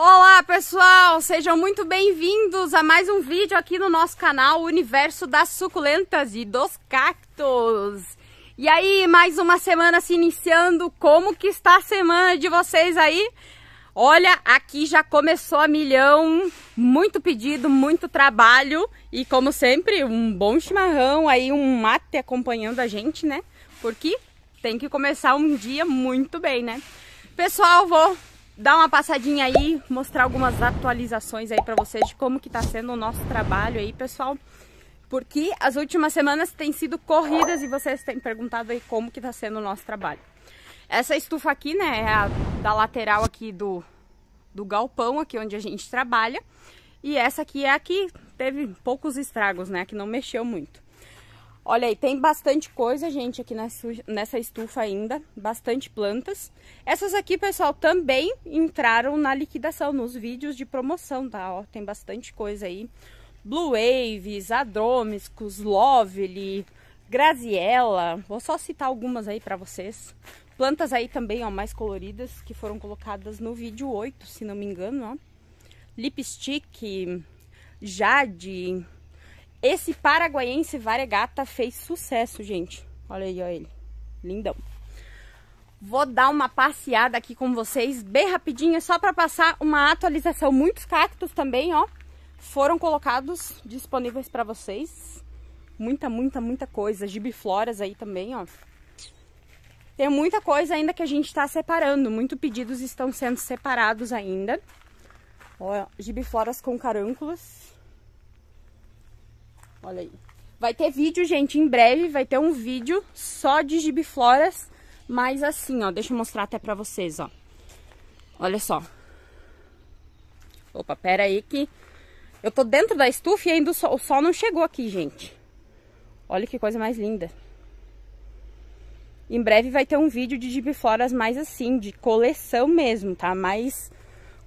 Olá pessoal, sejam muito bem-vindos a mais um vídeo aqui no nosso canal Universo das Suculentas e dos Cactos. E aí, mais uma semana se iniciando, como que está a semana de vocês aí? Olha, aqui já começou a milhão, muito pedido, muito trabalho e como sempre, um bom chimarrão aí, um mate acompanhando a gente, né? Porque tem que começar um dia muito bem, né? Pessoal, vou dar uma passadinha aí, mostrar algumas atualizações aí para vocês de como que tá sendo o nosso trabalho aí, pessoal. Porque as últimas semanas têm sido corridas e vocês têm perguntado aí como que tá sendo o nosso trabalho. Essa estufa aqui, né, é a da lateral aqui do, do galpão, aqui onde a gente trabalha. E essa aqui é a que teve poucos estragos, né, que não mexeu muito. Olha aí, tem bastante coisa, gente, aqui nessa estufa ainda, bastante plantas. Essas aqui, pessoal, também entraram na liquidação, nos vídeos de promoção, tá? Ó, tem bastante coisa aí. Blue Waves, Adromiscus, Lovely, Graziella, vou só citar algumas aí pra vocês. Plantas aí também, ó, mais coloridas, que foram colocadas no vídeo 8, se não me engano, ó. Lipstick, Jade, esse paraguaiense variegata fez sucesso, gente. Olha aí, olha ele. Lindão. Vou dar uma passeada aqui com vocês, bem rapidinho, só para passar uma atualização. Muitos cactos também, ó, foram colocados disponíveis para vocês. Muita, muita, muita coisa. Gibifloras aí também, ó. Tem muita coisa ainda que a gente está separando. Muitos pedidos estão sendo separados ainda. Ó, gibifloras com carânculos. Olha aí. Vai ter vídeo, gente, em breve. Vai ter um vídeo só de gibifloras. Mas assim, ó. Deixa eu mostrar até pra vocês, ó. Olha só. Opa, pera aí que... Eu tô dentro da estufa e ainda o sol, o sol não chegou aqui, gente. Olha que coisa mais linda. Em breve vai ter um vídeo de gibifloras mais assim, de coleção mesmo, tá? Mais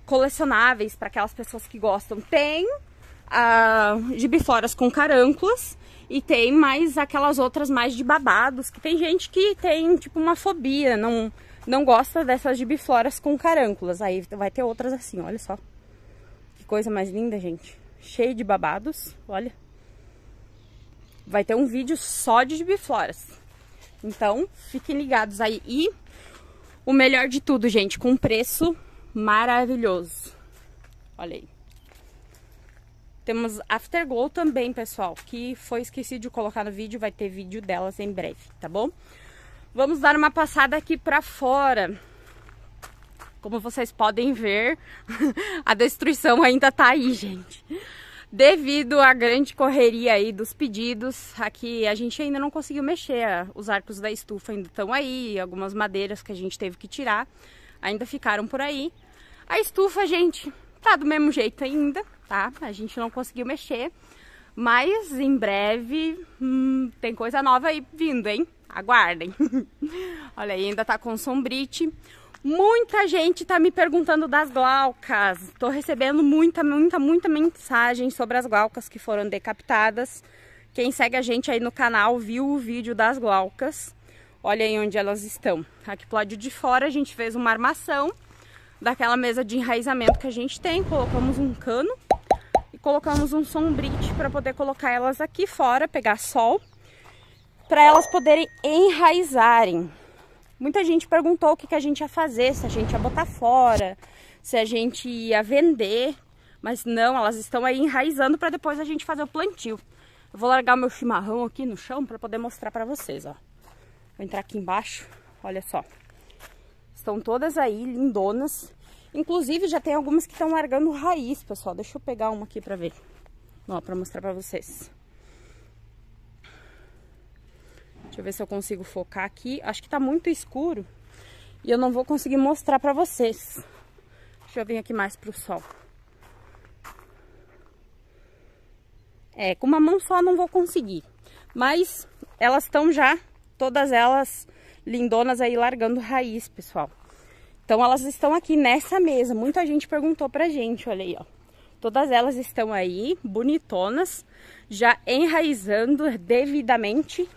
colecionáveis para aquelas pessoas que gostam. Tem de gibifloras com carânculas e tem mais aquelas outras mais de babados, que tem gente que tem tipo uma fobia, não, não gosta dessas gibifloras com carânculas. Aí vai ter outras assim, olha só. Que coisa mais linda, gente. Cheio de babados, olha. Vai ter um vídeo só de gibifloras. Então, fiquem ligados aí. E o melhor de tudo, gente, com preço maravilhoso. Olha aí. Temos Afterglow também, pessoal, que foi esquecido de colocar no vídeo, vai ter vídeo delas em breve, tá bom? Vamos dar uma passada aqui pra fora. Como vocês podem ver, a destruição ainda tá aí, gente. Devido à grande correria aí dos pedidos, aqui a gente ainda não conseguiu mexer, ah, os arcos da estufa ainda estão aí, algumas madeiras que a gente teve que tirar, ainda ficaram por aí. A estufa, gente, tá do mesmo jeito ainda, tá? A gente não conseguiu mexer, mas em breve hum, tem coisa nova aí vindo, hein? Aguardem. Olha, ainda tá com sombrite. Muita gente tá me perguntando das glaucas. Tô recebendo muita, muita, muita mensagem sobre as glaucas que foram decapitadas. Quem segue a gente aí no canal viu o vídeo das glaucas. Olha aí onde elas estão. Aqui pro lado de fora a gente fez uma armação daquela mesa de enraizamento que a gente tem. Colocamos um cano colocamos um sombrite para poder colocar elas aqui fora, pegar sol, para elas poderem enraizarem. Muita gente perguntou o que, que a gente ia fazer, se a gente ia botar fora, se a gente ia vender, mas não, elas estão aí enraizando para depois a gente fazer o plantio. Eu vou largar meu chimarrão aqui no chão para poder mostrar para vocês, ó. Vou entrar aqui embaixo, olha só. Estão todas aí, lindonas. Inclusive, já tem algumas que estão largando raiz, pessoal. Deixa eu pegar uma aqui pra ver. Ó, pra mostrar pra vocês. Deixa eu ver se eu consigo focar aqui. Acho que tá muito escuro. E eu não vou conseguir mostrar pra vocês. Deixa eu vir aqui mais pro sol. É, com uma mão só não vou conseguir. Mas elas estão já, todas elas lindonas aí largando raiz, pessoal. Então elas estão aqui nessa mesa. Muita gente perguntou pra gente, olha aí, ó. Todas elas estão aí, bonitonas, já enraizando devidamente,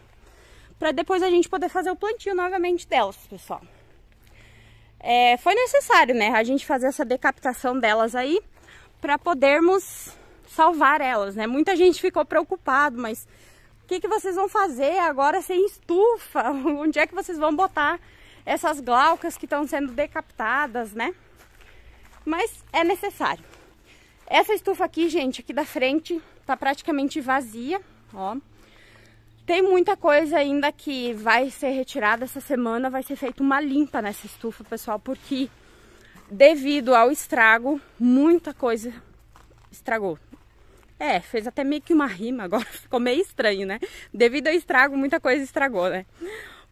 para depois a gente poder fazer o plantio novamente delas, pessoal. É, foi necessário, né, a gente fazer essa decapitação delas aí, para podermos salvar elas, né? Muita gente ficou preocupado, mas o que, que vocês vão fazer agora sem estufa? Onde é que vocês vão botar essas glaucas que estão sendo decapitadas, né? Mas é necessário. Essa estufa aqui, gente, aqui da frente, tá praticamente vazia, ó. Tem muita coisa ainda que vai ser retirada essa semana, vai ser feita uma limpa nessa estufa, pessoal, porque devido ao estrago, muita coisa estragou. É, fez até meio que uma rima, agora ficou meio estranho, né? Devido ao estrago, muita coisa estragou, né?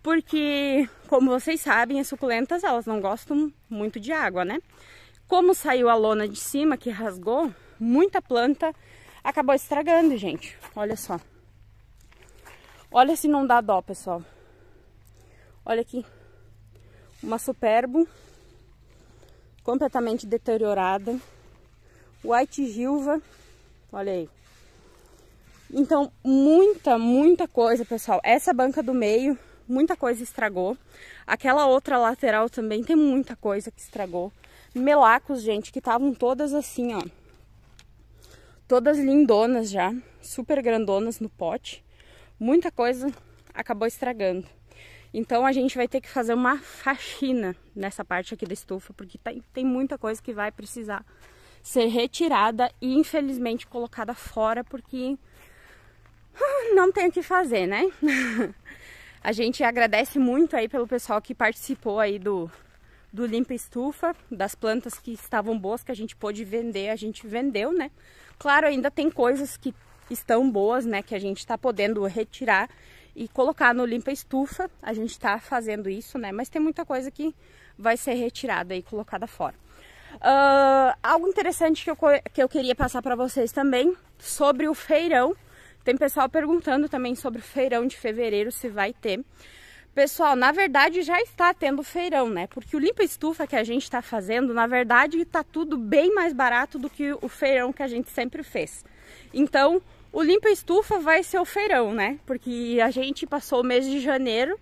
porque, como vocês sabem, as suculentas elas não gostam muito de água, né? Como saiu a lona de cima que rasgou, muita planta acabou estragando, gente. Olha só. Olha se não dá dó, pessoal. Olha aqui. Uma superbo completamente deteriorada. White Gilva. Olha aí. Então, muita, muita coisa, pessoal. Essa banca do meio muita coisa estragou. Aquela outra lateral também tem muita coisa que estragou. Melacos, gente, que estavam todas assim, ó. Todas lindonas já, super grandonas no pote. Muita coisa acabou estragando. Então a gente vai ter que fazer uma faxina nessa parte aqui da estufa, porque tem, tem muita coisa que vai precisar ser retirada e infelizmente colocada fora, porque ah, não tem o que fazer, né? A gente agradece muito aí pelo pessoal que participou aí do, do limpa estufa, das plantas que estavam boas que a gente pôde vender, a gente vendeu, né? Claro, ainda tem coisas que estão boas, né, que a gente está podendo retirar e colocar no limpa estufa. A gente está fazendo isso, né? Mas tem muita coisa que vai ser retirada e colocada fora. Uh, algo interessante que eu, que eu queria passar para vocês também sobre o feirão tem pessoal perguntando também sobre o feirão de fevereiro, se vai ter. Pessoal, na verdade já está tendo feirão, né? Porque o limpa estufa que a gente está fazendo, na verdade, está tudo bem mais barato do que o feirão que a gente sempre fez. Então, o limpa estufa vai ser o feirão, né? Porque a gente passou o mês de janeiro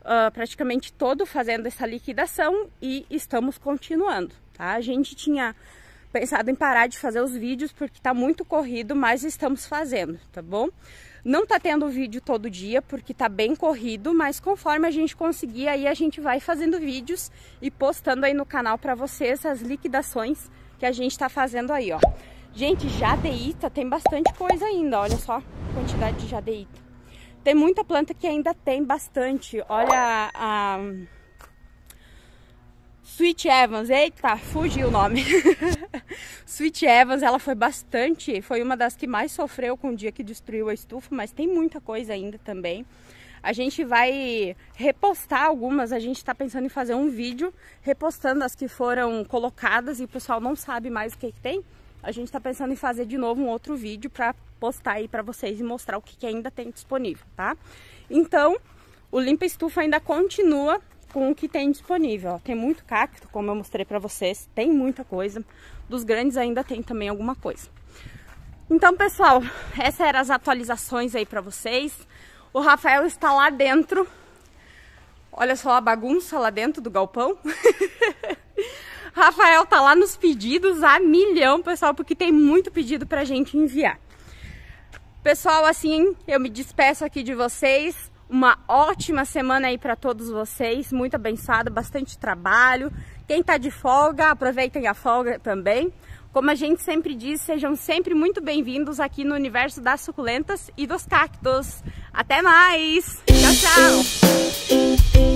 uh, praticamente todo fazendo essa liquidação e estamos continuando, tá? A gente tinha pensado em parar de fazer os vídeos porque tá muito corrido, mas estamos fazendo, tá bom? Não tá tendo vídeo todo dia porque tá bem corrido, mas conforme a gente conseguir aí a gente vai fazendo vídeos e postando aí no canal para vocês as liquidações que a gente tá fazendo aí, ó. Gente, jadeíta tem bastante coisa ainda, olha só a quantidade de jadeíta. Tem muita planta que ainda tem bastante, olha a... Sweet Evans, eita, fugiu o nome. Sweet Evans, ela foi bastante, foi uma das que mais sofreu com o dia que destruiu a estufa, mas tem muita coisa ainda também. A gente vai repostar algumas, a gente está pensando em fazer um vídeo repostando as que foram colocadas e o pessoal não sabe mais o que, que tem. A gente está pensando em fazer de novo um outro vídeo para postar aí para vocês e mostrar o que, que ainda tem disponível, tá? Então, o limpa estufa ainda continua com o que tem disponível. Ó. Tem muito cacto, como eu mostrei para vocês, tem muita coisa. Dos grandes ainda tem também alguma coisa. Então, pessoal, essas eram as atualizações aí para vocês. O Rafael está lá dentro. Olha só a bagunça lá dentro do galpão. Rafael tá lá nos pedidos a milhão, pessoal, porque tem muito pedido pra gente enviar. Pessoal, assim, eu me despeço aqui de vocês uma ótima semana aí para todos vocês, muito abençoada, bastante trabalho. Quem está de folga, aproveitem a folga também. Como a gente sempre diz, sejam sempre muito bem-vindos aqui no universo das suculentas e dos cactos. Até mais! Tchau, tchau!